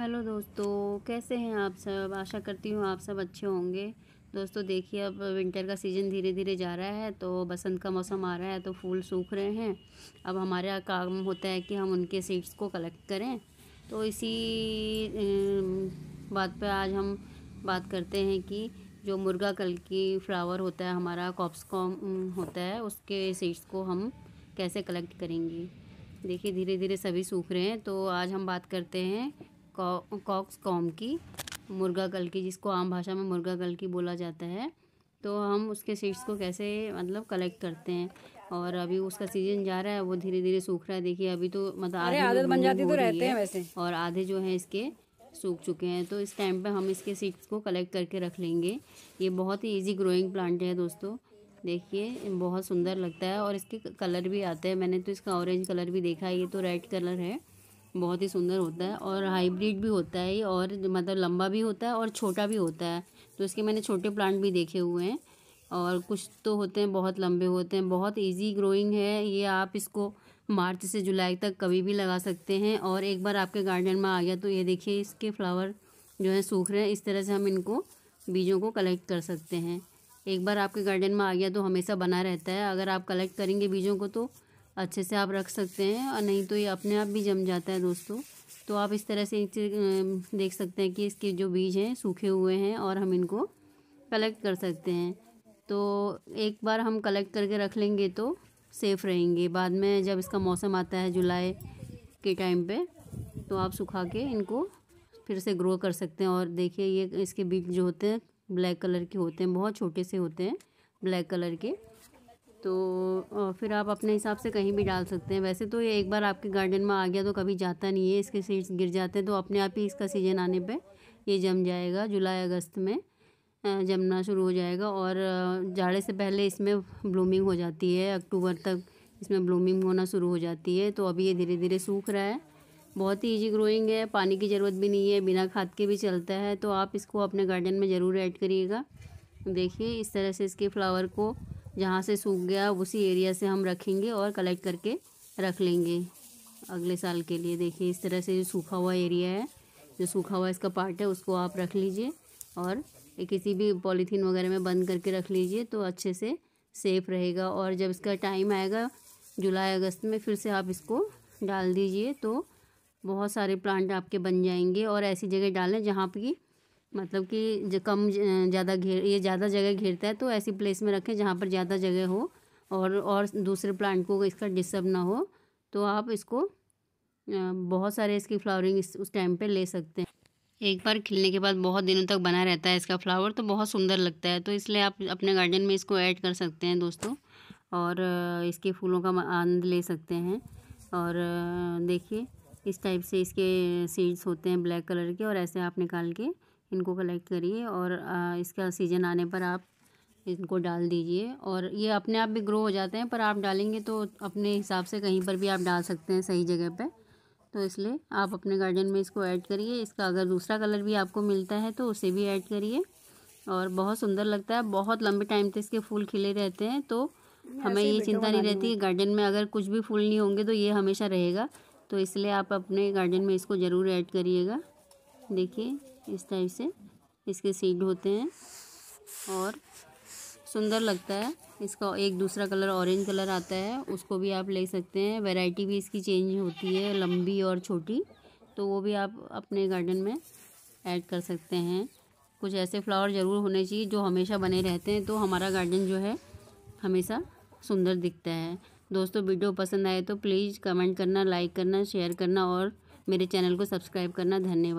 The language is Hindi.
हेलो दोस्तों कैसे हैं आप सब आशा करती हूँ आप सब अच्छे होंगे दोस्तों देखिए अब विंटर का सीज़न धीरे धीरे जा रहा है तो बसंत का मौसम आ रहा है तो फूल सूख रहे हैं अब यहाँ काम होता है कि हम उनके सीड्स को कलेक्ट करें तो इसी बात पे आज हम बात करते हैं कि जो मुर्गा कल की फ्लावर होता है हमारा कॉप्सकॉम होता है उसके सीड्स को हम कैसे कलेक्ट करेंगे देखिए धीरे धीरे सभी सूख रहे हैं तो आज हम बात करते हैं कॉक्स कॉम की मुर्गा की जिसको आम भाषा में मुर्गा की बोला जाता है तो हम उसके सीड्स को कैसे मतलब कलेक्ट करते हैं और अभी उसका सीजन जा रहा है वो धीरे धीरे सूख रहा है देखिए अभी तो मतलब आधे आदत बन जाती तो रहते हैं वैसे और आधे जो हैं इसके सूख चुके हैं तो इस टाइम पे हम इसके सीड्स को कलेक्ट करके रख लेंगे ये बहुत ही ईजी ग्रोइंग प्लांट है दोस्तों देखिए बहुत सुंदर लगता है और इसके कलर भी आते हैं मैंने तो इसका ऑरेंज कलर भी देखा है ये तो रेड कलर है बहुत ही सुंदर होता है और हाइब्रिड भी होता है और मतलब लंबा भी होता है और छोटा भी होता है तो इसके मैंने छोटे प्लांट भी देखे हुए हैं और कुछ तो होते हैं बहुत लंबे होते हैं बहुत इजी ग्रोइंग है ये आप इसको मार्च से जुलाई तक कभी भी लगा सकते हैं और एक बार आपके गार्डन में आ गया तो ये देखिए इसके फ्लावर जो है सूख रहे हैं इस तरह से हम इनको बीजों को कलेक्ट कर सकते हैं एक बार आपके गार्डन में आ गया तो हमेशा बना रहता है अगर आप कलेक्ट करेंगे बीजों को तो अच्छे से आप रख सकते हैं और नहीं तो ये अपने आप भी जम जाता है दोस्तों तो आप इस तरह से देख सकते हैं कि इसके जो बीज हैं सूखे हुए हैं और हम इनको कलेक्ट कर सकते हैं तो एक बार हम कलेक्ट करके रख लेंगे तो सेफ़ रहेंगे बाद में जब इसका मौसम आता है जुलाई के टाइम पे तो आप सुखा के इनको फिर से ग्रो कर सकते हैं और देखिए ये इसके बीज जो होते हैं ब्लैक कलर के होते हैं बहुत छोटे से होते हैं ब्लैक कलर के तो फिर आप अपने हिसाब से कहीं भी डाल सकते हैं वैसे तो ये एक बार आपके गार्डन में आ गया तो कभी जाता नहीं है इसके सीड्स गिर जाते हैं तो अपने आप ही इसका सीजन आने पे ये जम जाएगा जुलाई अगस्त में जमना शुरू हो जाएगा और जाड़े से पहले इसमें ब्लूमिंग हो जाती है अक्टूबर तक इसमें ब्लूमिंग होना शुरू हो जाती है तो अभी ये धीरे धीरे सूख रहा है बहुत ही ईजी ग्रोइंग है पानी की ज़रूरत भी नहीं है बिना खाद के भी चलता है तो आप इसको अपने गार्डन में ज़रूर ऐड करिएगा देखिए इस तरह से इसके फ्लावर को जहाँ से सूख गया उसी एरिया से हम रखेंगे और कलेक्ट करके रख लेंगे अगले साल के लिए देखिए इस तरह से जो सूखा हुआ एरिया है जो सूखा हुआ इसका पार्ट है उसको आप रख लीजिए और किसी भी पॉलीथीन वगैरह में बंद करके रख लीजिए तो अच्छे से सेफ़ रहेगा और जब इसका टाइम आएगा जुलाई अगस्त में फिर से आप इसको डाल दीजिए तो बहुत सारे प्लांट आपके बन जाएंगे और ऐसी जगह डालें जहाँ की मतलब कि जो कम ज़्यादा घेर ये ज़्यादा जगह घेरता है तो ऐसी प्लेस में रखें जहाँ पर ज़्यादा जगह हो और और दूसरे प्लांट को इसका डिस्टर्ब ना हो तो आप इसको बहुत सारे इसकी फ्लावरिंग इस उस टाइम पे ले सकते हैं एक बार खिलने के बाद बहुत दिनों तक बना रहता है इसका फ्लावर तो बहुत सुंदर लगता है तो इसलिए आप अपने गार्डन में इसको ऐड कर सकते हैं दोस्तों और इसके फूलों का आनंद ले सकते हैं और देखिए इस टाइप से इसके सीड्स होते हैं ब्लैक कलर के और ऐसे आप निकाल के इनको कलेक्ट करिए और इसका सीज़न आने पर आप इनको डाल दीजिए और ये अपने आप भी ग्रो हो जाते हैं पर आप डालेंगे तो अपने हिसाब से कहीं पर भी आप डाल सकते हैं सही जगह पे तो इसलिए आप अपने गार्डन में इसको ऐड करिए इसका अगर दूसरा कलर भी आपको मिलता है तो उसे भी ऐड करिए और बहुत सुंदर लगता है बहुत लंबे टाइम तक इसके फूल खिले रहते हैं तो हमें ये चिंता नहीं रहती गार्डन में अगर कुछ भी फूल नहीं होंगे तो ये हमेशा रहेगा तो इसलिए आप अपने गार्डन में इसको ज़रूर ऐड करिएगा देखिए इस टाइप से इसके सीड होते हैं और सुंदर लगता है इसका एक दूसरा कलर ऑरेंज कलर आता है उसको भी आप ले सकते हैं वैरायटी भी इसकी चेंज होती है लंबी और छोटी तो वो भी आप अपने गार्डन में ऐड कर सकते हैं कुछ ऐसे फ्लावर ज़रूर होने चाहिए जो हमेशा बने रहते हैं तो हमारा गार्डन जो है हमेशा सुंदर दिखता है दोस्तों वीडियो पसंद आए तो प्लीज़ कमेंट करना लाइक करना शेयर करना और मेरे चैनल को सब्सक्राइब करना धन्यवाद